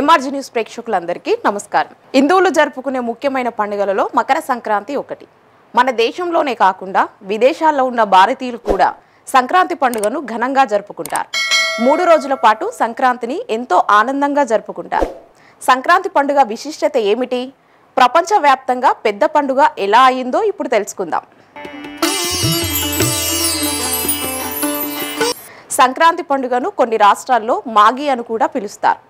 MRG news ప్రేక్షకులందరికీ నమస్కారం హిందువులు జరుపుకునే ముఖ్యమైన పండుగలలో మకర సంక్రాంతి ఒకటి మన దేశంలోనే కాకుండా విదేశాల్లో ఉన్న భారతీయులు కూడా సంక్రాంతి పండుగను ఘనంగా జరుపుకుంటారు మూడు రోజుల పాటు సంక్రాంతిని ఎంతో ఆనందంగా జరుపుకుంటారు సంక్రాంతి పండుగ విశిష్టత ఏమిటి ప్రపంచవ్యాప్తంగా పెద్ద పండుగ ఎలా అయిందో ఇప్పుడు తెలుసుకుందాం సంక్రాంతి పండుగను కొన్ని రాష్ట్రాల్లో మాగి అని కూడా పిలుస్తారు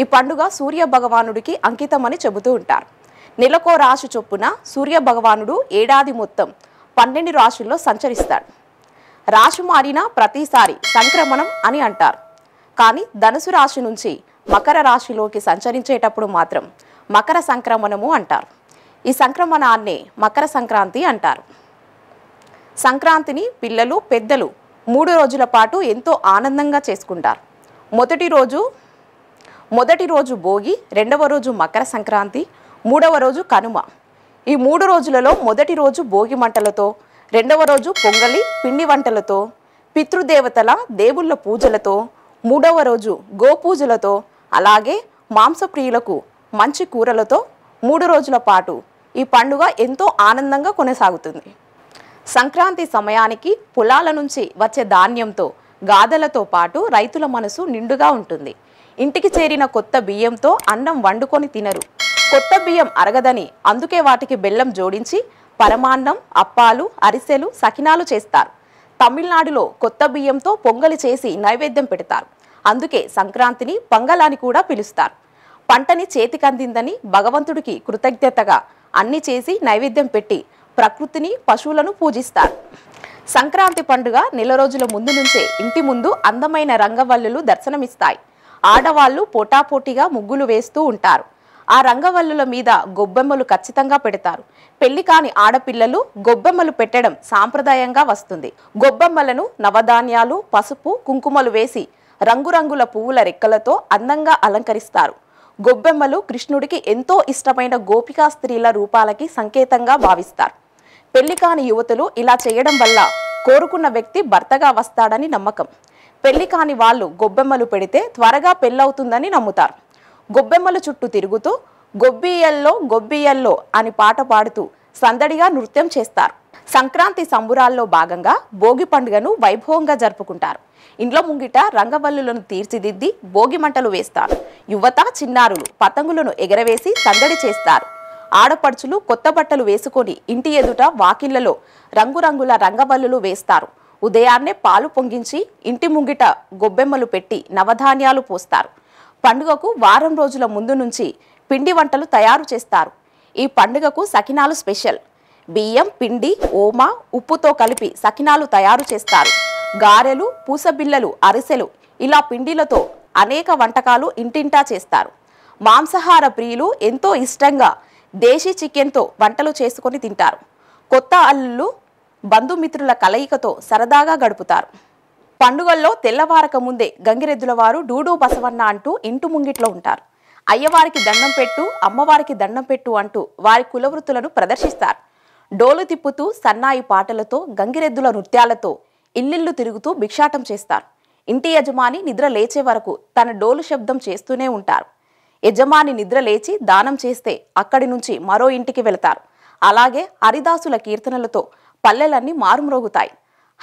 ఈ పండుగ సూర్య భగవానుడికి అంకితమని చెబుతూ ఉంటారు నెలకో రాశి చొప్పున సూర్య భగవానుడు ఏడాది మొత్తం పన్నెండు రాశుల్లో సంచరిస్తాడు రాశి మారిన ప్రతిసారి సంక్రమణం అని అంటారు కానీ ధనుసు రాశి నుంచి మకర రాశిలోకి సంచరించేటప్పుడు మాత్రం మకర సంక్రమణము అంటారు ఈ సంక్రమణాన్నే మకర సంక్రాంతి అంటారు సంక్రాంతిని పిల్లలు పెద్దలు మూడు రోజుల పాటు ఎంతో ఆనందంగా చేసుకుంటారు మొదటి రోజు మొదటి రోజు భోగి రెండవ రోజు మకర సంక్రాంతి మూడవ రోజు కనుమ ఈ మూడు రోజులలో మొదటి రోజు భోగి మంటలతో రెండవ రోజు పొంగలి పిండి వంటలతో పితృదేవతల దేవుళ్ళ పూజలతో మూడవ రోజు గోపూజలతో అలాగే మాంసప్రియులకు మంచి కూరలతో మూడు రోజుల పాటు ఈ పండుగ ఎంతో ఆనందంగా కొనసాగుతుంది సంక్రాంతి సమయానికి పొలాల నుంచి వచ్చే ధాన్యంతో గాదలతో పాటు రైతుల మనసు నిండుగా ఉంటుంది ఇంటికి చేరిన కొత్త బియ్యంతో అన్నం వండుకొని తినరు కొత్త బియ్యం అరగదని అందుకే వాటికి బెల్లం జోడించి పరమాన్నం అప్పాలు అరిసెలు సకినాలు చేస్తారు తమిళనాడులో కొత్త బియ్యంతో పొంగలి చేసి నైవేద్యం పెడతారు అందుకే సంక్రాంతిని పొంగలాని కూడా పిలుస్తారు పంటని చేతికందిందని భగవంతుడికి కృతజ్ఞతగా అన్ని చేసి నైవేద్యం పెట్టి ప్రకృతిని పశువులను పూజిస్తారు సంక్రాంతి పండుగ నెల రోజుల ముందు నుంచే ఇంటి ముందు అందమైన రంగవల్లులు దర్శనమిస్తాయి ఆడవాళ్లు పోటాపోటీగా ముగ్గులు వేస్తూ ఉంటారు ఆ రంగవల్లుల మీద గొబ్బెమ్మలు ఖచ్చితంగా పెడతారు పెళ్లి కాని ఆడపిల్లలు గొబ్బెమ్మలు పెట్టడం సాంప్రదాయంగా వస్తుంది గొబ్బెమ్మలను నవధాన్యాలు పసుపు కుంకుమలు వేసి రంగురంగుల పువ్వుల రెక్కలతో అందంగా అలంకరిస్తారు గొబ్బెమ్మలు కృష్ణుడికి ఎంతో ఇష్టమైన గోపికా స్త్రీల రూపాలకి సంకేతంగా భావిస్తారు పెళ్లి కాని యువతులు ఇలా చేయడం వల్ల కోరుకున్న వ్యక్తి భర్తగా వస్తాడని నమ్మకం పెళ్లి కాని వాళ్ళు గొబ్బెమ్మలు పెడితే త్వరగా పెళ్ళవుతుందని నమ్ముతారు గొబ్బెమ్మలు చుట్టూ తిరుగుతూ గొబ్బియల్లో గొబ్బియల్లో అని పాట పాడుతూ సందడిగా నృత్యం చేస్తారు సంక్రాంతి సంబురాల్లో భాగంగా భోగి పండుగను వైభవంగా జరుపుకుంటారు ఇంట్లో ముంగిట రంగవల్లులను తీర్చిదిద్ది భోగి మంటలు వేస్తారు యువత చిన్నారులు పతంగులను ఎగరవేసి సందడి చేస్తారు ఆడపడుచులు కొత్త బట్టలు వేసుకొని ఇంటి ఎదుట వాకిళ్లలో రంగురంగుల రంగబల్లులు వేస్తారు ఉదయాన్నే పాలు పొంగించి ఇంటి ముంగిట గొబ్బెమ్మలు పెట్టి నవధాన్యాలు పోస్తారు పండుగకు వారం రోజుల ముందు నుంచి పిండి వంటలు తయారు చేస్తారు ఈ పండుగకు సకినాలు స్పెషల్ బియ్యం పిండి ఓమ ఉప్పుతో కలిపి సకినాలు తయారు చేస్తారు గారెలు పూసబిళ్ళలు అరిసెలు ఇలా పిండిలతో అనేక వంటకాలు ఇంటింటా చేస్తారు మాంసాహార ప్రియులు ఎంతో ఇష్టంగా దేశీ చికెన్తో వంటలు చేసుకొని తింటారు కొత్త అల్లుళ్ళు బంధుమిత్రుల కలయికతో సరదాగా గడుపుతారు పండుగల్లో తెల్లవారక ముందే గంగిరెద్దుల వారు డూడూ బసవన్న అంటూ ఇంటి ముంగిట్లో ఉంటారు అయ్యవారికి దండం పెట్టు అమ్మవారికి దండం పెట్టు అంటూ వారి కులవృత్తులను ప్రదర్శిస్తారు డోలు తిప్పుతూ సన్నాయి పాటలతో గంగిరెద్దుల నృత్యాలతో ఇల్లిల్లు తిరుగుతూ భిక్షాటం చేస్తారు ఇంటి యజమాని నిద్ర లేచే వరకు తన డోలు శబ్దం చేస్తూనే ఉంటారు యజమాని నిద్ర లేచి దానం చేస్తే అక్కడి నుంచి మరో ఇంటికి వెళతారు అలాగే హరిదాసుల కీర్తనలతో పల్లెలన్నీ మారుమ్రోగుతాయి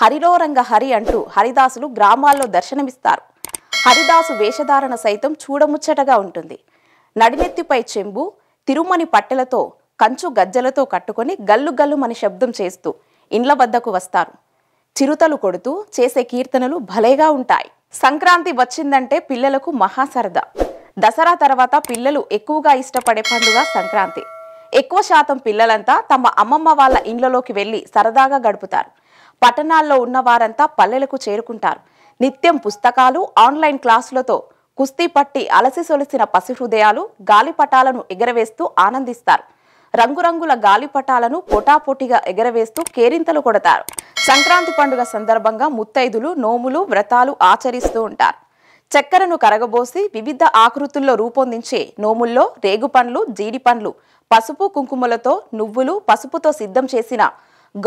హరిలో రంగ హరి అంటూ హరిదాసులు గ్రామాల్లో దర్శనమిస్తారు హరిదాసు వేషధారణ సైతం చూడముచ్చటగా ఉంటుంది నడినెత్తిపై చెంబు తిరుమని పట్టెలతో కంచు గజ్జలతో కట్టుకొని గల్లు గల్లుమని శబ్దం చేస్తూ ఇండ్ల వద్దకు వస్తారు చిరుతలు కొడుతూ చేసే కీర్తనలు భలేగా ఉంటాయి సంక్రాంతి వచ్చిందంటే పిల్లలకు మహాసరదా దసరా తర్వాత పిల్లలు ఎక్కువగా ఇష్టపడే పండుగ సంక్రాంతి ఎక్కువ శాతం పిల్లలంతా తమ అమ్మమ్మ వాళ్ళ ఇండ్లలోకి వెళ్ళి సరదాగా గడుపుతారు పట్టణాల్లో ఉన్న వారంతా పల్లెలకు చేరుకుంటారు నిత్యం పుస్తకాలు ఆన్లైన్ క్లాసులతో కుస్తీ పట్టి అలసి సొలిసిన పసిహృదయాలు గాలిపటాలను ఎగరవేస్తూ ఆనందిస్తారు రంగురంగుల గాలిపటాలను పోటాపోటీగా ఎగరవేస్తూ కేరింతలు కొడతారు సంక్రాంతి పండుగ సందర్భంగా ముత్తైదులు నోములు వ్రతాలు ఆచరిస్తూ ఉంటారు చక్కెరను కరగబోసి వివిధ ఆకృతుల్లో రూపొందించే నోముల్లో రేగుపండ్లు జీడిపండ్లు పసుపు కుంకుమలతో నువ్వులు పసుపుతో సిద్ధం చేసిన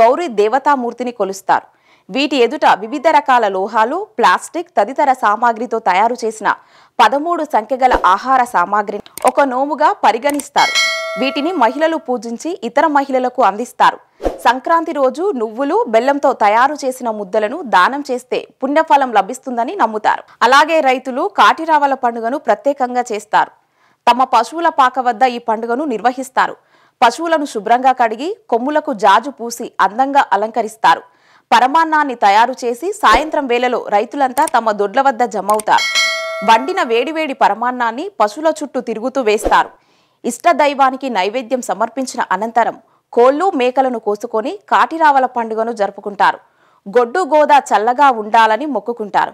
గౌరీ దేవతామూర్తిని కొలుస్తారు వీటి ఎదుట వివిధ రకాల లోహాలు ప్లాస్టిక్ తదితర సామాగ్రితో తయారు చేసిన పదమూడు సంఖ్యగల ఆహార సామాగ్రి ఒక నోముగా పరిగణిస్తారు వీటిని మహిళలు పూజించి ఇతర మహిళలకు అందిస్తారు సంక్రాంతి రోజు నువ్వులు బెల్లంతో తయారు చేసిన ముద్దలను దానం చేస్తే పుణ్యఫలం లభిస్తుందని నమ్ముతారు అలాగే రైతులు కాటిరావల పండుగను ప్రత్యేకంగా చేస్తారు తమ పశువుల పాక వద్ద ఈ పండుగను నిర్వహిస్తారు పశువులను శుభ్రంగా కడిగి కొమ్ములకు జాజు పూసి అందంగా అలంకరిస్తారు పరమాన్నాన్ని తయారు చేసి సాయంత్రం వేళలో రైతులంతా తమ దొడ్ల వద్ద జమవుతారు వండిన వేడివేడి పరమాన్నాన్ని పశువుల చుట్టూ తిరుగుతూ వేస్తారు ఇష్టదైవానికి నైవేద్యం సమర్పించిన అనంతరం కోళ్లు మేకలను కోసుకొని కాటిరావల పండుగను జరుపుకుంటారు గొడ్డు గోదా చల్లగా ఉండాలని మొక్కుకుంటారు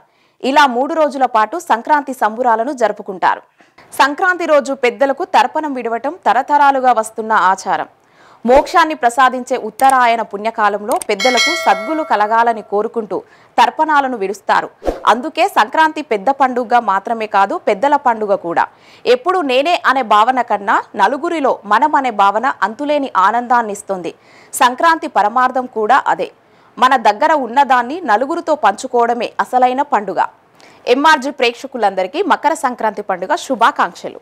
ఇలా మూడు రోజుల పాటు సంక్రాంతి సంబురాలను జరుపుకుంటారు సంక్రాంతి రోజు పెద్దలకు తర్పణం విడవటం తరతరాలుగా వస్తున్న ఆచారం మోక్షాన్ని ప్రసాదించే ఉత్తరాయణ పుణ్యకాలంలో పెద్దలకు సద్గులు కలగాలని కోరుకుంటూ తర్పణాలను విడుస్తారు అందుకే సంక్రాంతి పెద్ద పండుగ మాత్రమే కాదు పెద్దల పండుగ కూడా ఎప్పుడు నేనే అనే భావన కన్నా నలుగురిలో మనం అనే భావన అంతులేని ఆనందాన్నిస్తుంది సంక్రాంతి పరమార్థం కూడా అదే మన దగ్గర ఉన్నదాన్ని నలుగురితో పంచుకోవడమే అసలైన పండుగ ఎంఆర్జీ ప్రేక్షకులందరికీ మకర సంక్రాంతి పండుగ శుభాకాంక్షలు